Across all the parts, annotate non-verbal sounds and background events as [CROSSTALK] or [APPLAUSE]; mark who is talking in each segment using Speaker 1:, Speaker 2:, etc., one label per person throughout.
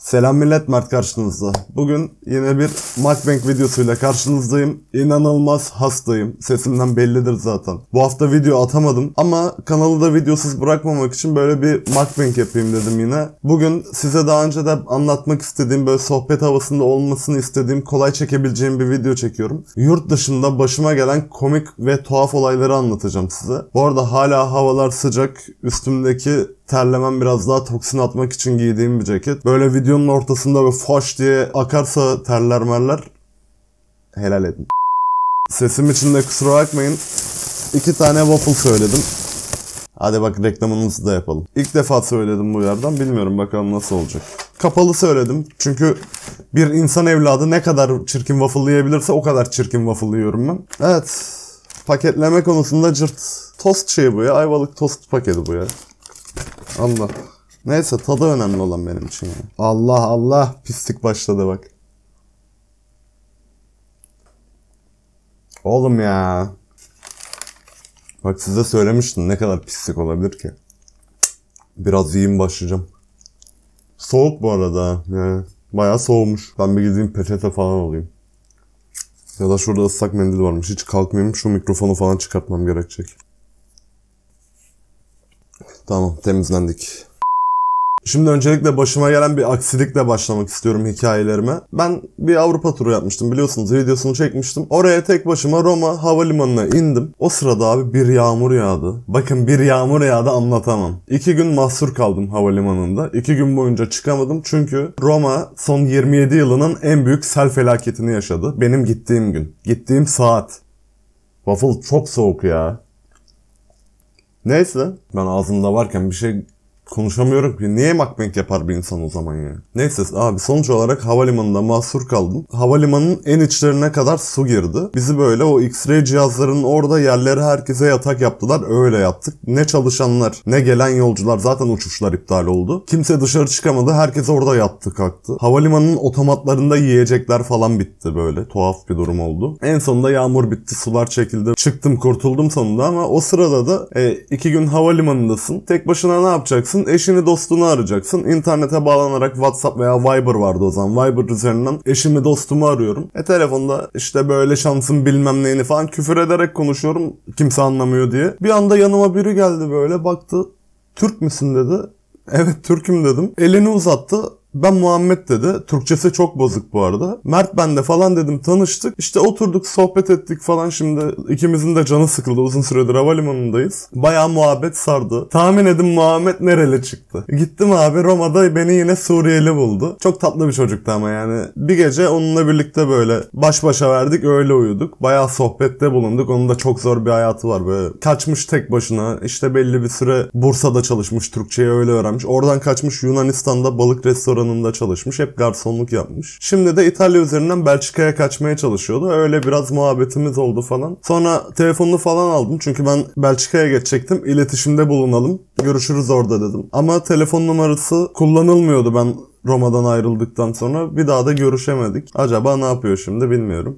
Speaker 1: Selam millet Mert karşınızda. Bugün yine bir MacBank videosuyla karşınızdayım. İnanılmaz hastayım. Sesimden bellidir zaten. Bu hafta video atamadım ama kanalı da videosuz bırakmamak için böyle bir MacBank yapayım dedim yine. Bugün size daha önce de anlatmak istediğim böyle sohbet havasında olmasını istediğim kolay çekebileceğim bir video çekiyorum. Yurt dışında başıma gelen komik ve tuhaf olayları anlatacağım size. Bu arada hala havalar sıcak. Üstümdeki terlemem biraz daha toksin atmak için giydiğim bir ceket. Böyle videonun ortasında bir faş diye akarsa terler merler helal edin. Sesim için de kusura bakmayın. İki tane waffle söyledim. Hadi bak reklamımızı da yapalım. İlk defa söyledim bu yerden. Bilmiyorum bakalım nasıl olacak. Kapalı söyledim. Çünkü bir insan evladı ne kadar çirkin waffle waffle'layabilirse o kadar çirkin waffle'lıyorum ben. Evet. Paketleme konusunda cırt. Tost şeyi bu ya. Ayvalık tost paketi bu ya. Allah. Neyse tadı önemli olan benim için. Yani. Allah Allah pislik başladı bak. Oğlum ya. Bak size söylemiştim ne kadar pislik olabilir ki. Biraz yiyeyim başlayacağım. Soğuk bu arada. Yani bayağı soğumuş. Ben bir gideyim peçete falan alayım. Ya da şurada ıslak mendil varmış. Hiç kalkmayayım. Şu mikrofonu falan çıkartmam gerekecek. Tamam temizlendik. Şimdi öncelikle başıma gelen bir aksilikle başlamak istiyorum hikayelerime. Ben bir Avrupa turu yapmıştım biliyorsunuz videosunu çekmiştim. Oraya tek başıma Roma havalimanına indim. O sırada abi bir yağmur yağdı. Bakın bir yağmur yağdı anlatamam. İki gün mahsur kaldım havalimanında. İki gün boyunca çıkamadım çünkü Roma son 27 yılının en büyük sel felaketini yaşadı. Benim gittiğim gün. Gittiğim saat. Waffle çok soğuk ya. Neyse. Ben ağzımda varken bir şey Konuşamıyorum ki. Niye makbank yapar bir insan o zaman ya? Neyse abi sonuç olarak havalimanında mahsur kaldım. Havalimanının en içlerine kadar su girdi. Bizi böyle o x-ray cihazlarının orada yerleri herkese yatak yaptılar. Öyle yaptık. Ne çalışanlar ne gelen yolcular zaten uçuşlar iptal oldu. Kimse dışarı çıkamadı. Herkes orada yattı kalktı. Havalimanının otomatlarında yiyecekler falan bitti böyle. Tuhaf bir durum oldu. En sonunda yağmur bitti. Sular çekildi. Çıktım kurtuldum sonunda ama o sırada da e, iki gün havalimanındasın. Tek başına ne yapacaksın? arayacaksın, eşini dostunu arayacaksın. İnternete bağlanarak WhatsApp veya Viber vardı o zaman. Viber üzerinden eşimi dostumu arıyorum. E telefonda işte böyle şansın bilmem neyini falan küfür ederek konuşuyorum. Kimse anlamıyor diye. Bir anda yanıma biri geldi böyle baktı. Türk müsün dedi. Evet Türk'üm dedim. Elini uzattı. Ben Muhammed dedi. Türkçesi çok bozuk bu arada. Mert ben de falan dedim tanıştık. İşte oturduk sohbet ettik falan şimdi ikimizin de canı sıkıldı. Uzun süredir havalimanındayız. Baya muhabbet sardı. Tahmin edin Muhammed nereli çıktı. Gittim abi Roma'da beni yine Suriyeli buldu. Çok tatlı bir çocuktu ama yani. Bir gece onunla birlikte böyle baş başa verdik öyle uyuduk. Baya sohbette bulunduk. Onun da çok zor bir hayatı var böyle. Kaçmış tek başına. İşte belli bir süre Bursa'da çalışmış. Türkçeyi öyle öğrenmiş. Oradan kaçmış Yunanistan'da balık restoranı restoranında çalışmış. Hep garsonluk yapmış. Şimdi de İtalya üzerinden Belçika'ya kaçmaya çalışıyordu. Öyle biraz muhabbetimiz oldu falan. Sonra telefonunu falan aldım. Çünkü ben Belçika'ya geçecektim. İletişimde bulunalım. Görüşürüz orada dedim. Ama telefon numarası kullanılmıyordu ben Roma'dan ayrıldıktan sonra. Bir daha da görüşemedik. Acaba ne yapıyor şimdi bilmiyorum.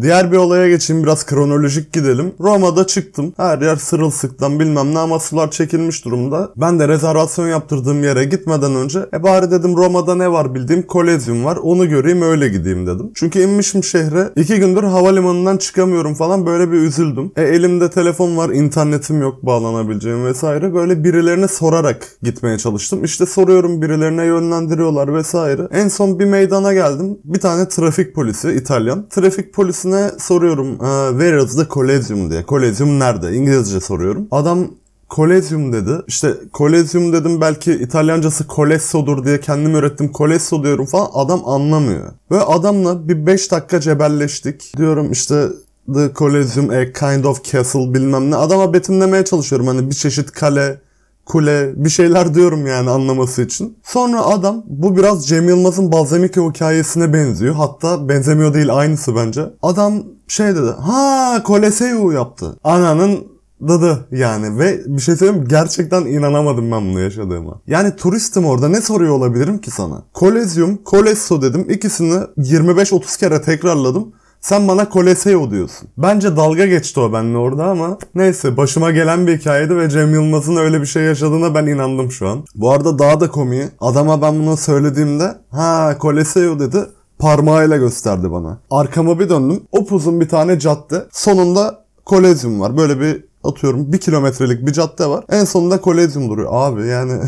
Speaker 1: Diğer bir olaya geçeyim biraz kronolojik gidelim. Roma'da çıktım. Her yer sırılsıktan bilmem ne ama sular çekilmiş durumda. Ben de rezervasyon yaptırdığım yere gitmeden önce e bari dedim Roma'da ne var bildiğim kolezyum var onu göreyim öyle gideyim dedim. Çünkü inmişim şehre. iki gündür havalimanından çıkamıyorum falan böyle bir üzüldüm. E elimde telefon var internetim yok bağlanabileceğim vesaire. Böyle birilerine sorarak gitmeye çalıştım. İşte soruyorum birilerine yönlendiriyorlar vesaire. En son bir meydana geldim. Bir tane trafik polisi İtalyan. Trafik polisi birisine soruyorum ee, where is the Colosseum diye. Colosseum nerede? İngilizce soruyorum. Adam Kolezyum dedi. İşte kolezyum dedim belki İtalyancası kolessodur diye kendim ürettim. Kolesso diyorum falan. Adam anlamıyor. Ve adamla bir 5 dakika cebelleştik. Diyorum işte The Colosseum, a kind of castle bilmem ne. Adama betimlemeye çalışıyorum. Hani bir çeşit kale, kule bir şeyler diyorum yani anlaması için. Sonra adam bu biraz Cem Yılmaz'ın Balzamiki hikayesine benziyor. Hatta benzemiyor değil aynısı bence. Adam şey dedi. Ha Koleseu yaptı. Ananın dadı yani ve bir şey söyleyeyim gerçekten inanamadım ben bunu yaşadığıma. Yani turistim orada ne soruyor olabilirim ki sana? Kolezyum, kolesso dedim ikisini 25-30 kere tekrarladım. Sen bana Koleseo diyorsun. Bence dalga geçti o benimle orada ama neyse başıma gelen bir hikayeydi ve Cem Yılmaz'ın öyle bir şey yaşadığına ben inandım şu an. Bu arada daha da komiği adama ben bunu söylediğimde ha Koleseo dedi parmağıyla gösterdi bana. Arkama bir döndüm. Opuz'un bir tane cadde. Sonunda kolezyum var. Böyle bir atıyorum bir kilometrelik bir cadde var. En sonunda kolezyum duruyor. Abi yani [LAUGHS]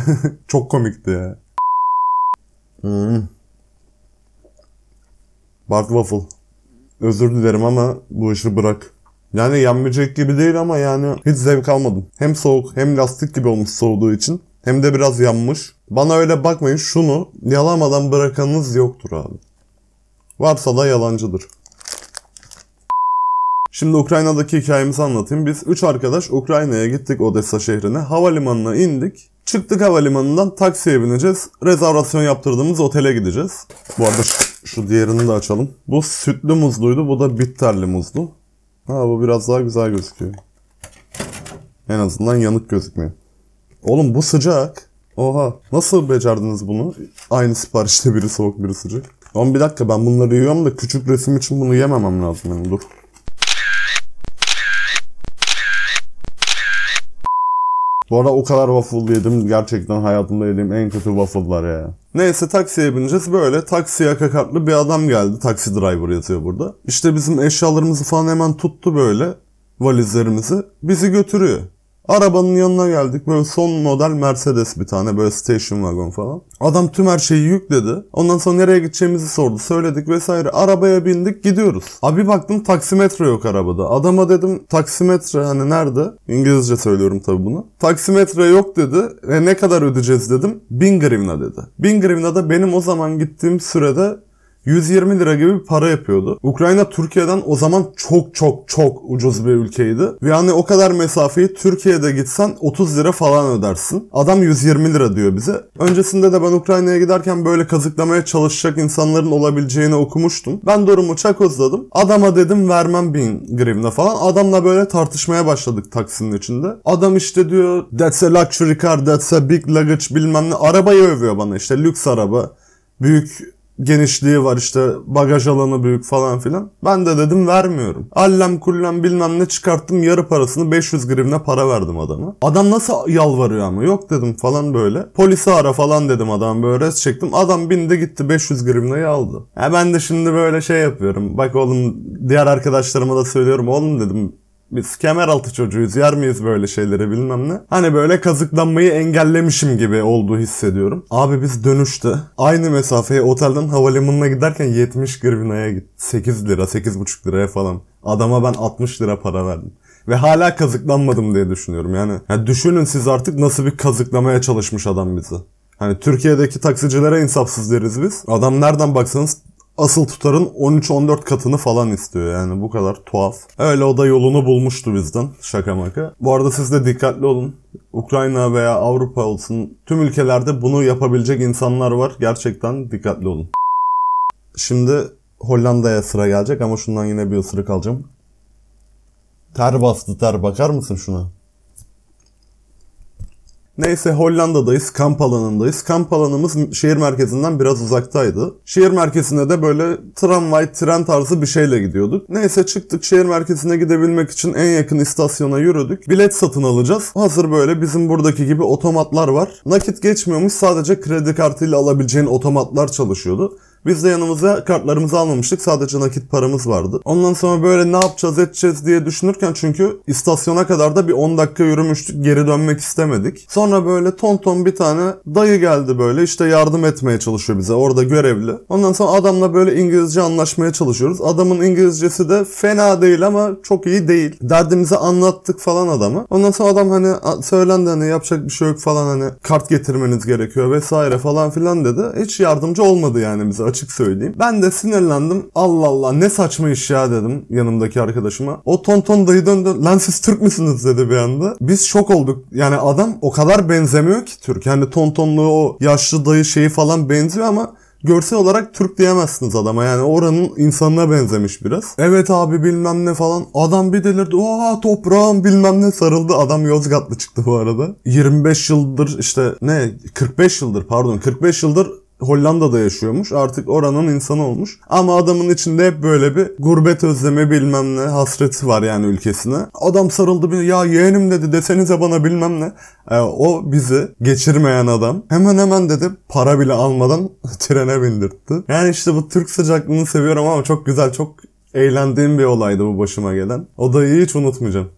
Speaker 1: çok komikti ya. Hmm. Bart Waffle özür dilerim ama bu işi bırak. Yani yenmeyecek gibi değil ama yani hiç zevk almadım. Hem soğuk hem lastik gibi olmuş soğuduğu için. Hem de biraz yanmış. Bana öyle bakmayın şunu yalamadan bırakanınız yoktur abi. Varsa da yalancıdır. Şimdi Ukrayna'daki hikayemizi anlatayım. Biz 3 arkadaş Ukrayna'ya gittik Odessa şehrine. Havalimanına indik. Çıktık havalimanından taksiye bineceğiz. Rezervasyon yaptırdığımız otele gideceğiz. Bu arada şu diğerini de açalım. Bu sütlü muzluydu. Bu da bitterli muzlu. Ha bu biraz daha güzel gözüküyor. En azından yanık gözükmüyor. Oğlum bu sıcak. Oha. Nasıl becerdiniz bunu? Aynı siparişte biri soğuk biri sıcak. Ama bir dakika ben bunları yiyorum da küçük resim için bunu yememem lazım yani dur. Bu arada o kadar waffle yedim. Gerçekten hayatımda yediğim en kötü waffle'lar ya. Neyse taksiye bineceğiz. Böyle taksi taksiye kartlı bir adam geldi. Taksi driver yazıyor burada. İşte bizim eşyalarımızı falan hemen tuttu böyle. Valizlerimizi. Bizi götürüyor. Arabanın yanına geldik. Böyle son model Mercedes bir tane böyle station wagon falan. Adam tüm her şeyi yükledi. Ondan sonra nereye gideceğimizi sordu. Söyledik vesaire. Arabaya bindik gidiyoruz. Abi baktım taksimetre yok arabada. Adama dedim taksimetre hani nerede? İngilizce söylüyorum tabi bunu. Taksimetre yok dedi. ve ne kadar ödeyeceğiz dedim. Bin grivna dedi. Bin grivna da benim o zaman gittiğim sürede 120 lira gibi bir para yapıyordu. Ukrayna Türkiye'den o zaman çok çok çok ucuz bir ülkeydi. Ve yani o kadar mesafeyi Türkiye'de gitsen 30 lira falan ödersin. Adam 120 lira diyor bize. Öncesinde de ben Ukrayna'ya giderken böyle kazıklamaya çalışacak insanların olabileceğini okumuştum. Ben durumu çakozladım. Adama dedim vermem bin grivna falan. Adamla böyle tartışmaya başladık taksinin içinde. Adam işte diyor that's a luxury car, that's a big luggage bilmem ne. Arabayı övüyor bana işte lüks araba büyük genişliği var işte bagaj alanı büyük falan filan. Ben de dedim vermiyorum. Allem kullem bilmem ne çıkarttım yarı parasını 500 grivne para verdim adama. Adam nasıl yalvarıyor ama yok dedim falan böyle. Polisi ara falan dedim adam böyle res çektim. Adam bindi gitti 500 grivneyi aldı. Ya ben de şimdi böyle şey yapıyorum. Bak oğlum diğer arkadaşlarıma da söylüyorum oğlum dedim biz kemer altı çocuğuyuz yer miyiz böyle şeylere bilmem ne. Hani böyle kazıklanmayı engellemişim gibi olduğu hissediyorum. Abi biz dönüşte aynı mesafeye otelden havalimanına giderken 70 grivnaya git. 8 lira 8,5 liraya falan. Adama ben 60 lira para verdim. Ve hala kazıklanmadım diye düşünüyorum yani. yani düşünün siz artık nasıl bir kazıklamaya çalışmış adam bizi. Hani Türkiye'deki taksicilere insafsız deriz biz. Adam nereden baksanız asıl tutarın 13-14 katını falan istiyor yani bu kadar tuhaf. Öyle o da yolunu bulmuştu bizden şaka maka. Bu arada siz de dikkatli olun. Ukrayna veya Avrupa olsun tüm ülkelerde bunu yapabilecek insanlar var. Gerçekten dikkatli olun. Şimdi Hollanda'ya sıra gelecek ama şundan yine bir ısırık alacağım. Ter bastı ter bakar mısın şuna? Neyse Hollanda'dayız, kamp alanındayız. Kamp alanımız şehir merkezinden biraz uzaktaydı. Şehir merkezine de böyle tramvay, tren tarzı bir şeyle gidiyorduk. Neyse çıktık şehir merkezine gidebilmek için en yakın istasyona yürüdük. Bilet satın alacağız. Hazır böyle bizim buradaki gibi otomatlar var. Nakit geçmiyormuş sadece kredi kartıyla alabileceğin otomatlar çalışıyordu. Biz de yanımıza kartlarımızı almamıştık. Sadece nakit paramız vardı. Ondan sonra böyle ne yapacağız edeceğiz diye düşünürken çünkü istasyona kadar da bir 10 dakika yürümüştük. Geri dönmek istemedik. Sonra böyle ton ton bir tane dayı geldi böyle işte yardım etmeye çalışıyor bize. Orada görevli. Ondan sonra adamla böyle İngilizce anlaşmaya çalışıyoruz. Adamın İngilizcesi de fena değil ama çok iyi değil. Derdimizi anlattık falan adamı. Ondan sonra adam hani söylendi hani yapacak bir şey yok falan hani kart getirmeniz gerekiyor vesaire falan filan dedi. Hiç yardımcı olmadı yani bize açık söyleyeyim. Ben de sinirlendim. Allah Allah ne saçma iş ya dedim yanımdaki arkadaşıma. O tonton dayı döndü. Lan siz Türk müsünüz dedi bir anda. Biz şok olduk. Yani adam o kadar benzemiyor ki Türk. Yani tontonluğu o yaşlı dayı şeyi falan benziyor ama görsel olarak Türk diyemezsiniz adama. Yani oranın insanına benzemiş biraz. Evet abi bilmem ne falan. Adam bir delirdi. Oha toprağım bilmem ne sarıldı. Adam Yozgatlı çıktı bu arada. 25 yıldır işte ne 45 yıldır pardon 45 yıldır Hollanda'da yaşıyormuş. Artık oranın insanı olmuş. Ama adamın içinde hep böyle bir gurbet özlemi bilmem ne hasreti var yani ülkesine. Adam sarıldı bir ya yeğenim dedi desenize bana bilmem ne. E, o bizi geçirmeyen adam hemen hemen dedi para bile almadan [LAUGHS] trene bindirtti. Yani işte bu Türk sıcaklığını seviyorum ama çok güzel çok eğlendiğim bir olaydı bu başıma gelen. O da hiç unutmayacağım.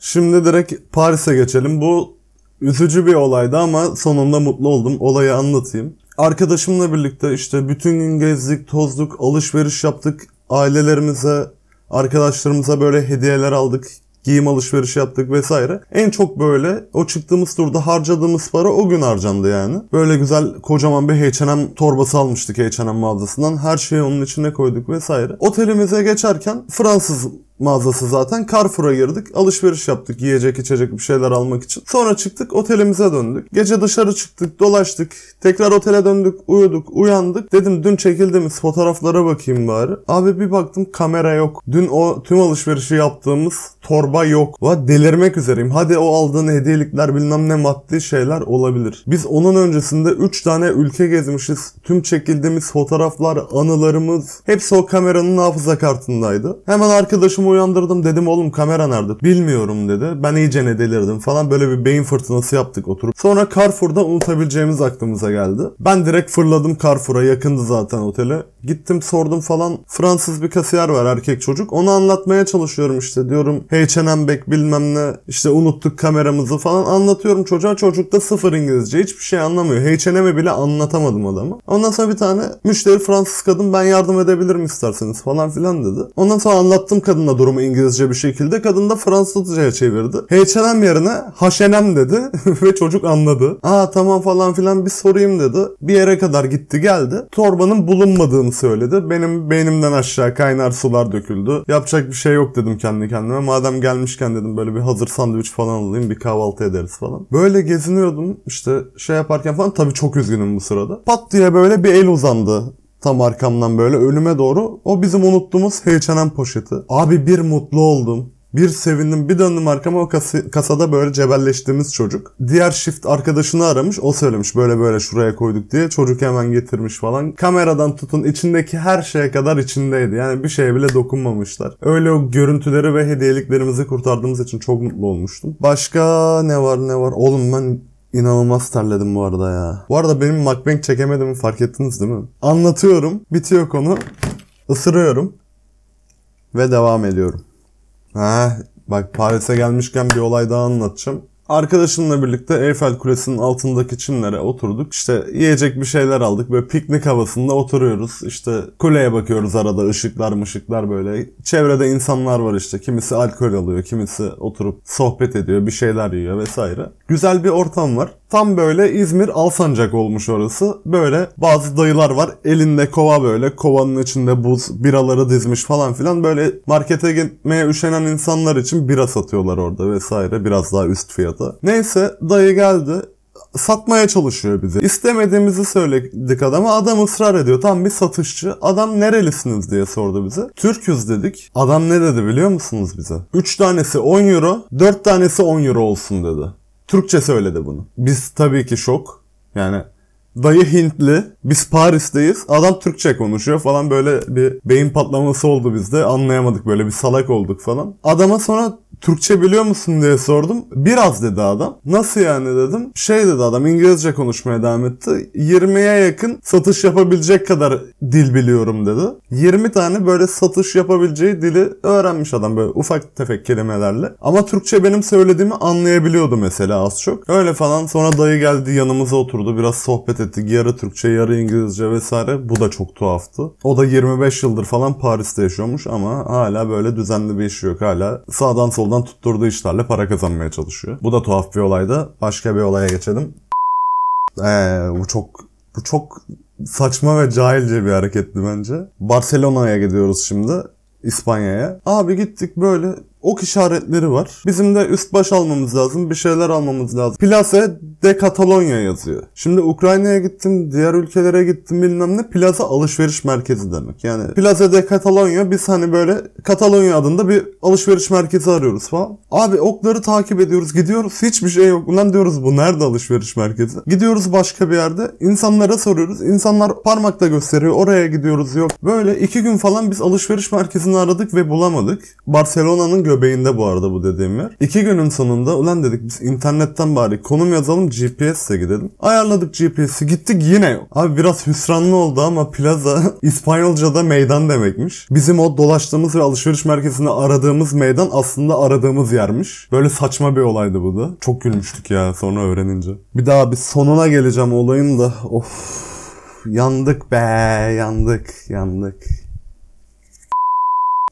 Speaker 1: Şimdi direkt Paris'e geçelim. Bu üzücü bir olaydı ama sonunda mutlu oldum. Olayı anlatayım arkadaşımla birlikte işte bütün gün gezdik, tozduk, alışveriş yaptık. Ailelerimize, arkadaşlarımıza böyle hediyeler aldık. Giyim alışverişi yaptık vesaire. En çok böyle o çıktığımız turda harcadığımız para o gün harcandı yani. Böyle güzel kocaman bir H&M torbası almıştık H&M mağazasından. Her şeyi onun içine koyduk vesaire. Otelimize geçerken Fransız mağazası zaten. Carrefour'a girdik. Alışveriş yaptık. Yiyecek içecek bir şeyler almak için. Sonra çıktık otelimize döndük. Gece dışarı çıktık dolaştık. Tekrar otele döndük uyuduk uyandık. Dedim dün çekildiğimiz fotoğraflara bakayım bari. Abi bir baktım kamera yok. Dün o tüm alışverişi yaptığımız torba yok. Va delirmek üzereyim. Hadi o aldığın hediyelikler bilmem ne maddi şeyler olabilir. Biz onun öncesinde 3 tane ülke gezmişiz. Tüm çekildiğimiz fotoğraflar, anılarımız hepsi o kameranın hafıza kartındaydı. Hemen arkadaşımı uyandırdım dedim oğlum kamera nerede? Bilmiyorum dedi. Ben iyice ne delirdim falan böyle bir beyin fırtınası yaptık oturup. Sonra Carrefour'da unutabileceğimiz aklımıza geldi. Ben direkt fırladım Carrefour'a yakındı zaten otele. Gittim sordum falan Fransız bir kasiyer var erkek çocuk. Onu anlatmaya çalışıyorum işte diyorum H&M bek bilmem ne işte unuttuk kameramızı falan anlatıyorum çocuğa. Çocuk da sıfır İngilizce hiçbir şey anlamıyor. H&M'e bile anlatamadım adamı. Ondan sonra bir tane müşteri Fransız kadın ben yardım edebilirim isterseniz falan filan dedi. Ondan sonra anlattım kadına da durumu İngilizce bir şekilde. Kadın da Fransızca'ya çevirdi. H&M yerine H&M dedi [LAUGHS] ve çocuk anladı. Aa tamam falan filan bir sorayım dedi. Bir yere kadar gitti geldi. Torbanın bulunmadığını söyledi. Benim beynimden aşağı kaynar sular döküldü. Yapacak bir şey yok dedim kendi kendime. Madem gelmişken dedim böyle bir hazır sandviç falan alayım bir kahvaltı ederiz falan. Böyle geziniyordum işte şey yaparken falan tabii çok üzgünüm bu sırada. Pat diye böyle bir el uzandı Tam arkamdan böyle ölüme doğru. O bizim unuttuğumuz H&M poşeti. Abi bir mutlu oldum. Bir sevindim bir döndüm arkama o kas- kasada böyle cebelleştiğimiz çocuk. Diğer shift arkadaşını aramış o söylemiş böyle böyle şuraya koyduk diye çocuk hemen getirmiş falan. Kameradan tutun içindeki her şeye kadar içindeydi yani bir şeye bile dokunmamışlar. Öyle o görüntüleri ve hediyeliklerimizi kurtardığımız için çok mutlu olmuştum. Başka ne var ne var oğlum ben İnanılmaz terledim bu arada ya. Bu arada benim mukbang çekemediğimi fark ettiniz değil mi? Anlatıyorum. Bitiyor konu. Isırıyorum. Ve devam ediyorum. Ha, bak Paris'e gelmişken bir olay daha anlatacağım. Arkadaşımla birlikte Eiffel Kulesi'nin altındaki çimlere oturduk. İşte yiyecek bir şeyler aldık. Böyle piknik havasında oturuyoruz. İşte kuleye bakıyoruz arada ışıklar mışıklar böyle. Çevrede insanlar var işte. Kimisi alkol alıyor, kimisi oturup sohbet ediyor, bir şeyler yiyor vesaire. Güzel bir ortam var. Tam böyle İzmir Alsancak olmuş orası. Böyle bazı dayılar var. Elinde kova böyle. Kovanın içinde buz, biraları dizmiş falan filan. Böyle markete gitmeye üşenen insanlar için bira satıyorlar orada vesaire. Biraz daha üst fiyata vardı. Neyse dayı geldi satmaya çalışıyor bizi. İstemediğimizi söyledik adama. Adam ısrar ediyor. Tam bir satışçı. Adam nerelisiniz diye sordu bize. Türküz dedik. Adam ne dedi biliyor musunuz bize? 3 tanesi 10 euro, 4 tanesi 10 euro olsun dedi. Türkçe söyledi bunu. Biz tabii ki şok. Yani Dayı Hintli, biz Paris'teyiz, adam Türkçe konuşuyor falan böyle bir beyin patlaması oldu bizde, anlayamadık böyle bir salak olduk falan. Adama sonra Türkçe biliyor musun diye sordum. Biraz dedi adam. Nasıl yani dedim. Şey dedi adam İngilizce konuşmaya devam etti. 20'ye yakın satış yapabilecek kadar dil biliyorum dedi. 20 tane böyle satış yapabileceği dili öğrenmiş adam böyle ufak tefek kelimelerle. Ama Türkçe benim söylediğimi anlayabiliyordu mesela az çok. Öyle falan sonra dayı geldi yanımıza oturdu biraz sohbet ettik. Yarı Türkçe yarı İngilizce vesaire. Bu da çok tuhaftı. O da 25 yıldır falan Paris'te yaşıyormuş ama hala böyle düzenli bir iş yok. Hala sağdan soldan sonradan tutturduğu işlerle para kazanmaya çalışıyor. Bu da tuhaf bir olaydı. Başka bir olaya geçelim. Ee, bu çok bu çok saçma ve cahilce bir hareketti bence. Barcelona'ya gidiyoruz şimdi. İspanya'ya. Abi gittik böyle ok işaretleri var. Bizim de üst baş almamız lazım. Bir şeyler almamız lazım. Plaza de Catalonia yazıyor. Şimdi Ukrayna'ya gittim, diğer ülkelere gittim bilmem ne. Plaza alışveriş merkezi demek. Yani Plaza de Catalonia biz hani böyle Catalonia adında bir alışveriş merkezi arıyoruz falan. Abi okları takip ediyoruz, gidiyoruz. Hiçbir şey yok. Ulan diyoruz bu nerede alışveriş merkezi? Gidiyoruz başka bir yerde. insanlara soruyoruz. İnsanlar parmakla gösteriyor. Oraya gidiyoruz yok. Böyle iki gün falan biz alışveriş merkezini aradık ve bulamadık. Barcelona'nın göbeğinde bu arada bu dediğim yer. İki günün sonunda ulan dedik biz internetten bari konum yazalım GPS'e gidelim. Ayarladık GPS'i gittik yine yok. Abi biraz hüsranlı oldu ama plaza [LAUGHS] İspanyolca'da meydan demekmiş. Bizim o dolaştığımız ve alışveriş merkezinde aradığımız meydan aslında aradığımız yermiş. Böyle saçma bir olaydı bu da. Çok gülmüştük ya sonra öğrenince. Bir daha bir sonuna geleceğim olayın da of yandık be yandık yandık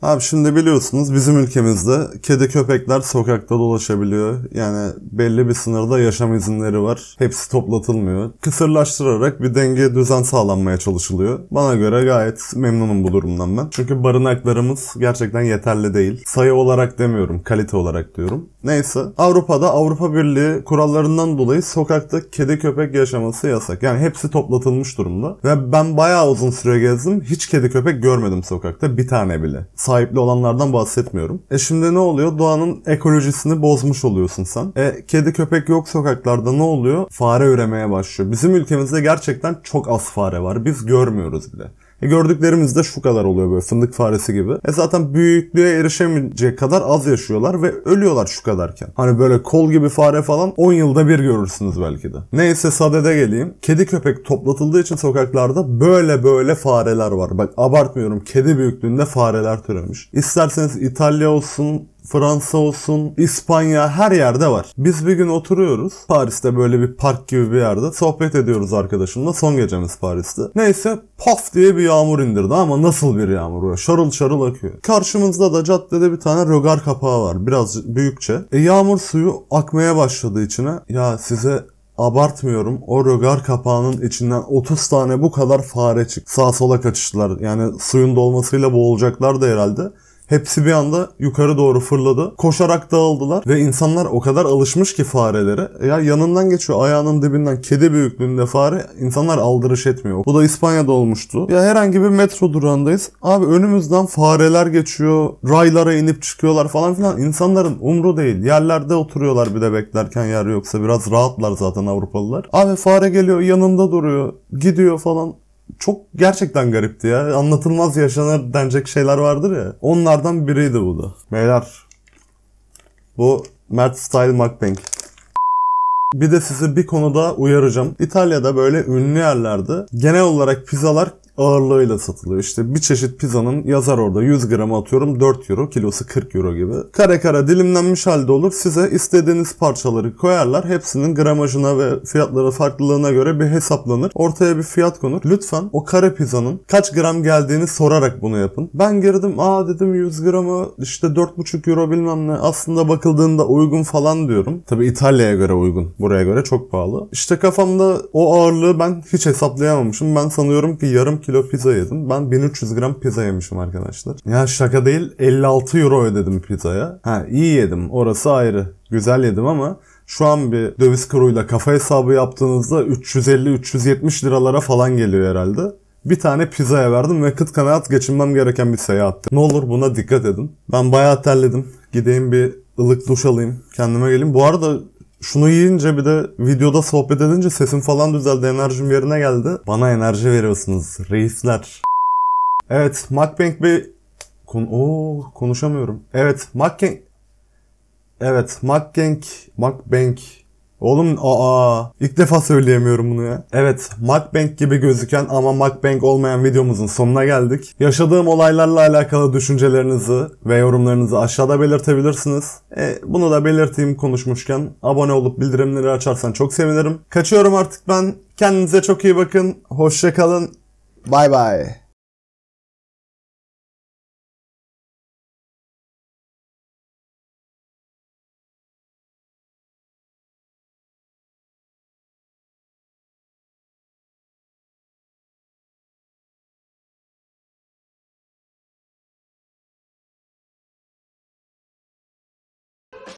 Speaker 1: Abi şimdi biliyorsunuz bizim ülkemizde kedi köpekler sokakta dolaşabiliyor. Yani belli bir sınırda yaşam izinleri var. Hepsi toplatılmıyor. Kısırlaştırarak bir denge düzen sağlanmaya çalışılıyor. Bana göre gayet memnunum bu durumdan ben. Çünkü barınaklarımız gerçekten yeterli değil. Sayı olarak demiyorum, kalite olarak diyorum. Neyse Avrupa'da Avrupa Birliği kurallarından dolayı sokakta kedi köpek yaşaması yasak. Yani hepsi toplatılmış durumda. Ve ben bayağı uzun süre gezdim. Hiç kedi köpek görmedim sokakta. Bir tane bile. Sahipli olanlardan bahsetmiyorum. E şimdi ne oluyor? Doğanın ekolojisini bozmuş oluyorsun sen. E kedi köpek yok sokaklarda ne oluyor? Fare üremeye başlıyor. Bizim ülkemizde gerçekten çok az fare var. Biz görmüyoruz bile. E gördüklerimiz de şu kadar oluyor böyle fındık faresi gibi. E zaten büyüklüğe erişemeyecek kadar az yaşıyorlar ve ölüyorlar şu kadarken. Hani böyle kol gibi fare falan 10 yılda bir görürsünüz belki de. Neyse sadede geleyim. Kedi köpek toplatıldığı için sokaklarda böyle böyle fareler var. Bak abartmıyorum kedi büyüklüğünde fareler türemiş. İsterseniz İtalya olsun, Fransa olsun, İspanya her yerde var. Biz bir gün oturuyoruz. Paris'te böyle bir park gibi bir yerde sohbet ediyoruz arkadaşımla. Son gecemiz Paris'te. Neyse paf diye bir yağmur indirdi ama nasıl bir yağmur böyle şarıl şarıl akıyor. Karşımızda da caddede bir tane rögar kapağı var biraz büyükçe. E, yağmur suyu akmaya başladı içine. Ya size abartmıyorum o rögar kapağının içinden 30 tane bu kadar fare çıktı. Sağa sola kaçıştılar. Yani suyun dolmasıyla boğulacaklar da herhalde. Hepsi bir anda yukarı doğru fırladı. Koşarak dağıldılar ve insanlar o kadar alışmış ki farelere. Ya yanından geçiyor ayağının dibinden kedi büyüklüğünde fare insanlar aldırış etmiyor. Bu da İspanya'da olmuştu. Ya herhangi bir metro durağındayız. Abi önümüzden fareler geçiyor. Raylara inip çıkıyorlar falan filan. İnsanların umru değil. Yerlerde oturuyorlar bir de beklerken yer yoksa biraz rahatlar zaten Avrupalılar. Abi fare geliyor yanında duruyor. Gidiyor falan çok gerçekten garipti ya. Anlatılmaz yaşanır denecek şeyler vardır ya. Onlardan biriydi bu da. Beyler bu Mert Style Mukbang. Bir de sizi bir konuda uyaracağım. İtalya'da böyle ünlü yerlerde genel olarak pizzalar ağırlığıyla satılıyor. İşte bir çeşit pizzanın yazar orada 100 gram atıyorum 4 euro kilosu 40 euro gibi. Kare kare dilimlenmiş halde olur. Size istediğiniz parçaları koyarlar. Hepsinin gramajına ve fiyatları farklılığına göre bir hesaplanır. Ortaya bir fiyat konur. Lütfen o kare pizzanın kaç gram geldiğini sorarak bunu yapın. Ben girdim aa dedim 100 gramı işte 4,5 euro bilmem ne aslında bakıldığında uygun falan diyorum. Tabi İtalya'ya göre uygun. Buraya göre çok pahalı. İşte kafamda o ağırlığı ben hiç hesaplayamamışım. Ben sanıyorum ki yarım kilo kilo pizza yedim. Ben 1300 gram pizza yemişim arkadaşlar. Ya şaka değil 56 euro ödedim pizzaya. Ha iyi yedim orası ayrı. Güzel yedim ama şu an bir döviz kuruyla kafa hesabı yaptığınızda 350-370 liralara falan geliyor herhalde. Bir tane pizzaya verdim ve kıt kanaat geçinmem gereken bir seyahatti. Ne olur buna dikkat edin. Ben bayağı terledim. Gideyim bir ılık duş alayım. Kendime geleyim. Bu arada şunu yiyince bir de videoda sohbet edince sesim falan düzeldi enerjim yerine geldi. Bana enerji veriyorsunuz reisler. Evet Macbank bir... Kon Oo, konuşamıyorum. Evet Macbank... Evet Macbank... Macbank Oğlum aa ilk defa söyleyemiyorum bunu ya. Evet Macbank gibi gözüken ama Macbank olmayan videomuzun sonuna geldik. Yaşadığım olaylarla alakalı düşüncelerinizi ve yorumlarınızı aşağıda belirtebilirsiniz. E, bunu da belirteyim konuşmuşken abone olup bildirimleri açarsan çok sevinirim. Kaçıyorum artık ben. Kendinize çok iyi bakın. Hoşçakalın. Bay bay.